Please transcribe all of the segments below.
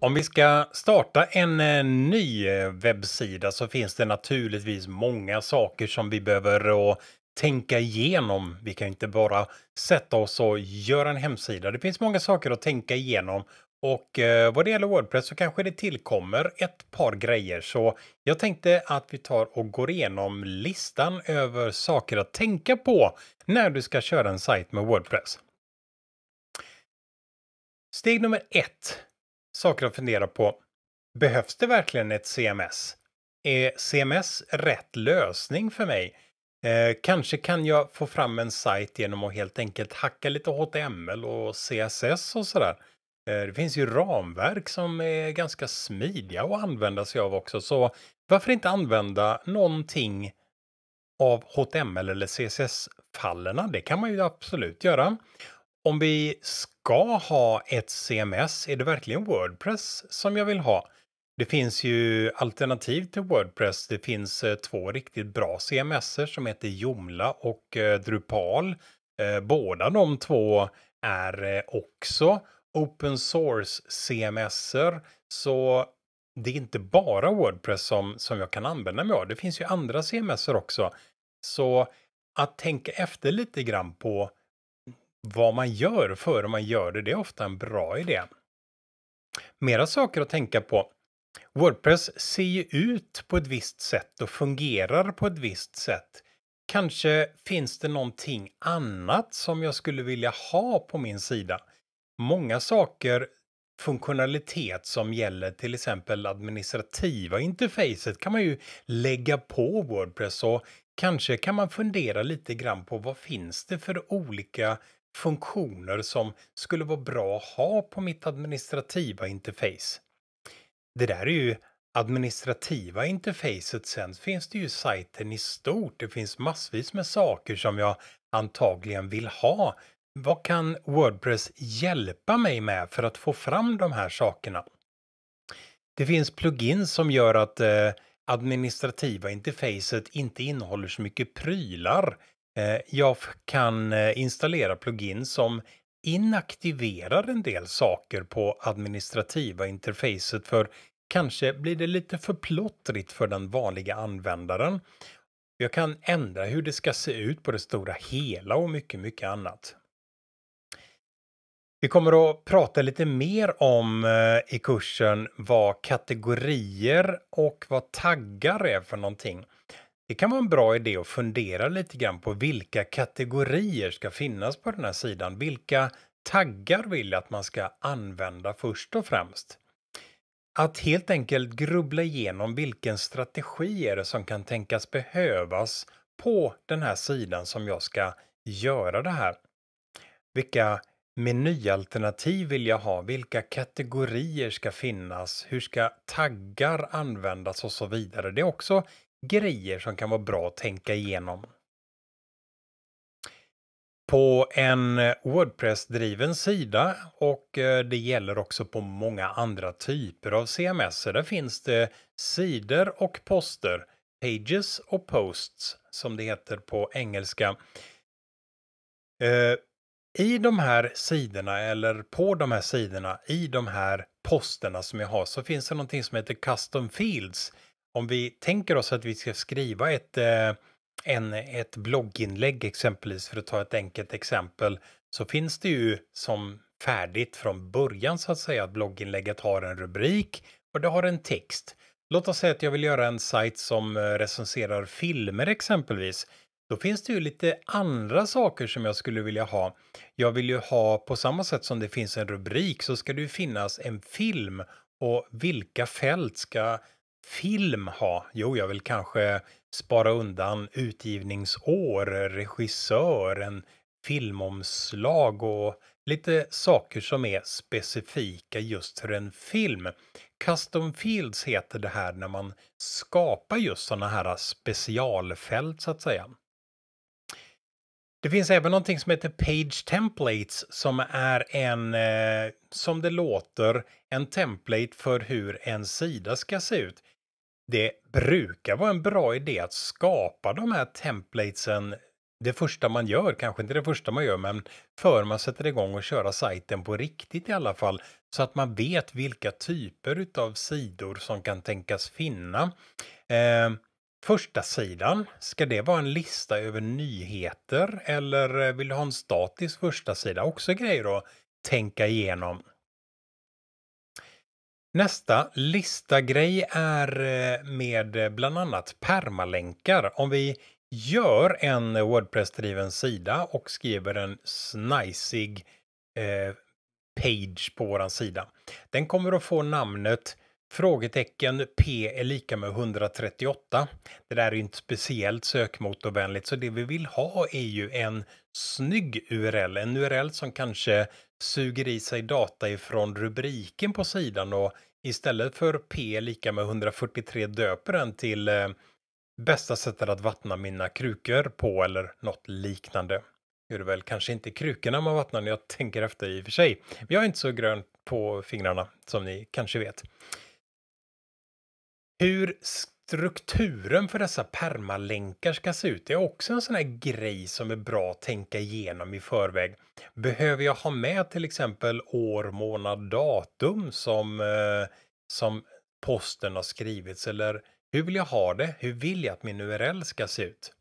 Om vi ska starta en eh, ny eh, webbsida så finns det naturligtvis många saker som vi behöver tänka igenom. Vi kan inte bara sätta oss och göra en hemsida. Det finns många saker att tänka igenom och eh, vad det gäller Wordpress så kanske det tillkommer ett par grejer. Så jag tänkte att vi tar och går igenom listan över saker att tänka på när du ska köra en sajt med Wordpress. Steg nummer ett saker att fundera på. Behövs det verkligen ett CMS? Är CMS rätt lösning för mig? Eh, kanske kan jag få fram en sajt genom att helt enkelt hacka lite HTML och CSS och sådär. Eh, det finns ju ramverk som är ganska smidiga att använda sig av också, så varför inte använda någonting av HTML eller CSS-fallen? Det kan man ju absolut göra. Om vi ska ha ett CMS, är det verkligen Wordpress som jag vill ha? Det finns ju alternativ till Wordpress. Det finns eh, två riktigt bra CMS som heter Jomla och eh, Drupal. Eh, båda de två är också open source CMS. Så det är inte bara Wordpress som, som jag kan använda mig av. Det finns ju andra CMS också. Så att tänka efter lite grann på vad man gör före man gör det, det är ofta en bra idé. Mera saker att tänka på. Wordpress ser ju ut på ett visst sätt och fungerar på ett visst sätt. Kanske finns det någonting annat som jag skulle vilja ha på min sida. Många saker, funktionalitet som gäller till exempel administrativa interfacet kan man ju lägga på Wordpress och kanske kan man fundera lite grann på vad finns det för olika funktioner som skulle vara bra att ha på mitt administrativa interface. Det där är ju administrativa interfacet. Sen finns det ju sajten i stort. Det finns massvis med saker som jag antagligen vill ha. Vad kan Wordpress hjälpa mig med för att få fram de här sakerna? Det finns plugins som gör att eh, administrativa interfacet inte innehåller så mycket prylar Eh, jag kan eh, installera plugin som inaktiverar en del saker på administrativa interfacet för kanske blir det lite för plottrigt för den vanliga användaren. Jag kan ändra hur det ska se ut på det stora hela och mycket, mycket annat. Vi kommer att prata lite mer om eh, i kursen vad kategorier och vad taggar är för någonting. Det kan vara en bra idé att fundera lite grann på vilka kategorier ska finnas på den här sidan. Vilka taggar vill jag att man ska använda först och främst? Att helt enkelt grubbla igenom vilken strategi är det som kan tänkas behövas på den här sidan som jag ska göra det här. Vilka menyalternativ vill jag ha? Vilka kategorier ska finnas? Hur ska taggar användas och så vidare? Det är också grejer som kan vara bra att tänka igenom. På en eh, Wordpress-driven sida och eh, det gäller också på många andra typer av CMS. Där finns det sidor och poster, pages och posts som det heter på engelska. Eh, I de här sidorna eller på de här sidorna i de här posterna som jag har så finns det någonting som heter custom fields om vi tänker oss att vi ska skriva ett, eh, en, ett blogginlägg exempelvis, för att ta ett enkelt exempel, så finns det ju som färdigt från början så att säga att blogginlägget har en rubrik och det har en text. Låt oss säga att jag vill göra en sajt som eh, recenserar filmer exempelvis. Då finns det ju lite andra saker som jag skulle vilja ha. Jag vill ju ha, på samma sätt som det finns en rubrik så ska det ju finnas en film och vilka fält ska film ha? Jo, jag vill kanske spara undan utgivningsår, regissör, en filmomslag och lite saker som är specifika just för en film. Custom Fields heter det här när man skapar just sådana här specialfält så att säga. Det finns även någonting som heter Page Templates som är en, eh, som det låter, en template för hur en sida ska se ut det brukar vara en bra idé att skapa de här templatesen det första man gör, kanske inte det första man gör, men för man sätter igång och köra sajten på riktigt i alla fall, så att man vet vilka typer utav sidor som kan tänkas finna. Eh, första sidan, ska det vara en lista över nyheter eller eh, vill du ha en statisk första sida? Också grejer att tänka igenom. Nästa lista-grej är eh, med eh, bland annat permalänkar. Om vi gör en Wordpress-driven sida och skriver en snajsig eh, page på våran sida. Den kommer att få namnet Frågetecken P är lika med 138. Det där är inte speciellt sökmotorvänligt, så det vi vill ha är ju en snygg URL, en URL som kanske suger i sig data ifrån rubriken på sidan och istället för P lika med 143 döper den till eh, bästa sättet att vattna mina krukor på eller något liknande. Nu är det väl kanske inte krukorna man vattnar när jag tänker efter i och för sig. Men jag är inte så grön på fingrarna som ni kanske vet. Hur strukturen för dessa permalänkar ska se ut. Det är också en sån här grej som är bra att tänka igenom i förväg. Behöver jag ha med till exempel år, månad, datum som, eh, som posten har skrivits eller hur vill jag ha det? Hur vill jag att min URL ska se ut?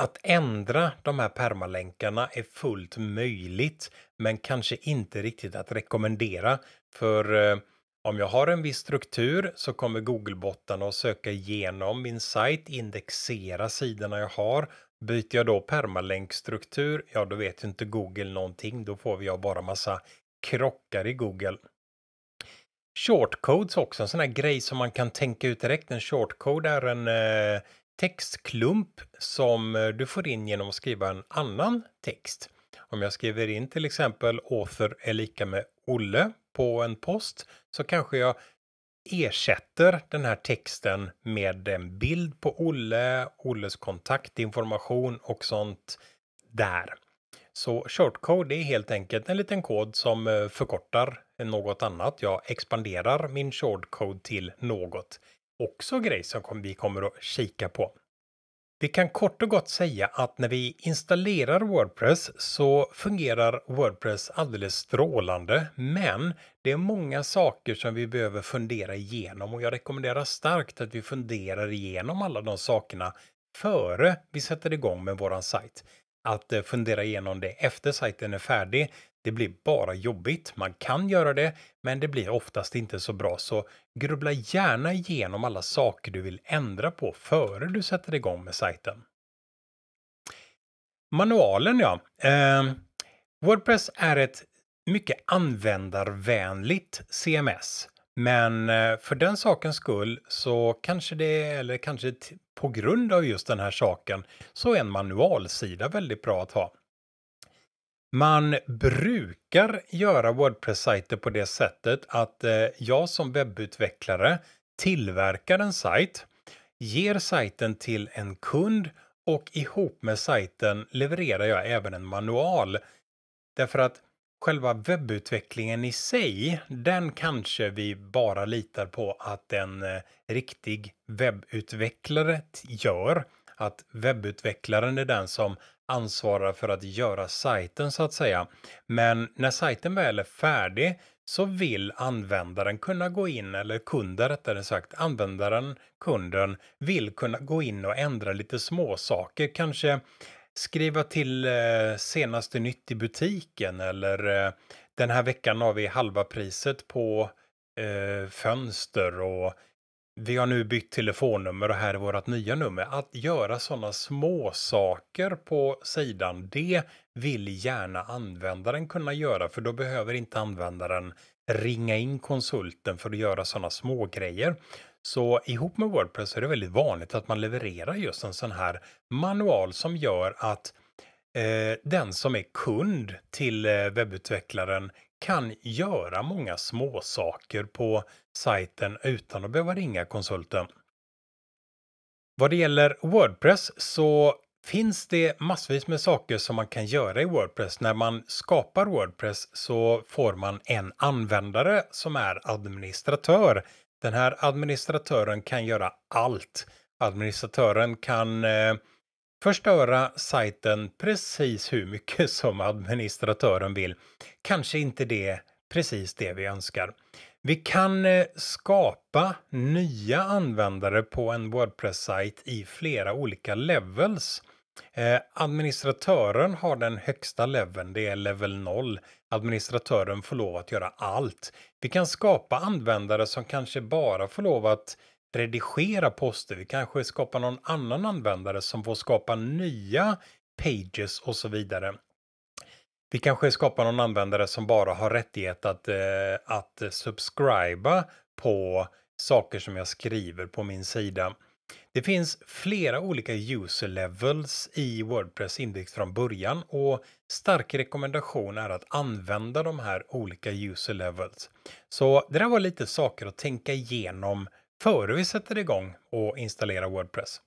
Att ändra de här permalänkarna är fullt möjligt men kanske inte riktigt att rekommendera för eh, om jag har en viss struktur så kommer google bottarna att söka igenom min sajt, indexera sidorna jag har. Byter jag då permalenkstruktur, ja då vet ju inte Google någonting. Då får vi jag bara massa krockar i Google. Shortcodes också, en sån här grej som man kan tänka ut direkt. En shortcode är en eh, textklump som eh, du får in genom att skriva en annan text. Om jag skriver in till exempel author är lika med Olle på en post så kanske jag ersätter den här texten med en bild på Olle, Olles kontaktinformation och sånt där. Så shortcode är helt enkelt en liten kod som eh, förkortar något annat. Jag expanderar min shortcode till något. Också grej som vi kommer att kika på. Vi kan kort och gott säga att när vi installerar Wordpress så fungerar Wordpress alldeles strålande. Men det är många saker som vi behöver fundera igenom och jag rekommenderar starkt att vi funderar igenom alla de sakerna före vi sätter igång med våran sajt. Att eh, fundera igenom det efter sajten är färdig det blir bara jobbigt. Man kan göra det, men det blir oftast inte så bra. Så grubbla gärna igenom alla saker du vill ändra på före du sätter igång med sajten. Manualen ja. Eh, Wordpress är ett mycket användarvänligt CMS. Men eh, för den sakens skull så kanske det, eller kanske på grund av just den här saken, så är en manualsida väldigt bra att ha. Man brukar göra Wordpress-sajter på det sättet att eh, jag som webbutvecklare tillverkar en sajt, ger sajten till en kund och ihop med sajten levererar jag även en manual. Därför att själva webbutvecklingen i sig, den kanske vi bara litar på att en eh, riktig webbutvecklare gör att webbutvecklaren är den som ansvarar för att göra sajten så att säga. Men när sajten väl är färdig så vill användaren kunna gå in, eller kunden rättare sagt, användaren, kunden, vill kunna gå in och ändra lite småsaker. Kanske skriva till eh, senaste nytt i butiken eller eh, den här veckan har vi halva priset på eh, fönster och vi har nu bytt telefonnummer och här är vårt nya nummer. Att göra sådana små saker på sidan, det vill gärna användaren kunna göra för då behöver inte användaren ringa in konsulten för att göra sådana små grejer. Så ihop med Wordpress är det väldigt vanligt att man levererar just en sån här manual som gör att eh, den som är kund till eh, webbutvecklaren kan göra många småsaker på sajten utan att behöva ringa konsulten. Vad det gäller Wordpress så finns det massvis med saker som man kan göra i Wordpress. När man skapar Wordpress så får man en användare som är administratör. Den här administratören kan göra allt. Administratören kan eh, förstöra sajten precis hur mycket som administratören vill. Kanske inte det precis det vi önskar. Vi kan eh, skapa nya användare på en Wordpress-sajt i flera olika levels. Eh, administratören har den högsta leveln, det är level 0. Administratören får lov att göra allt. Vi kan skapa användare som kanske bara får lov att redigera poster, vi kanske skapar någon annan användare som får skapa nya pages och så vidare. Vi kanske skapar någon användare som bara har rättighet att, eh, att subscriba på saker som jag skriver på min sida. Det finns flera olika user levels i Wordpress index från början och stark rekommendation är att använda de här olika user levels. Så det där var lite saker att tänka igenom före vi sätter igång och installerar Wordpress.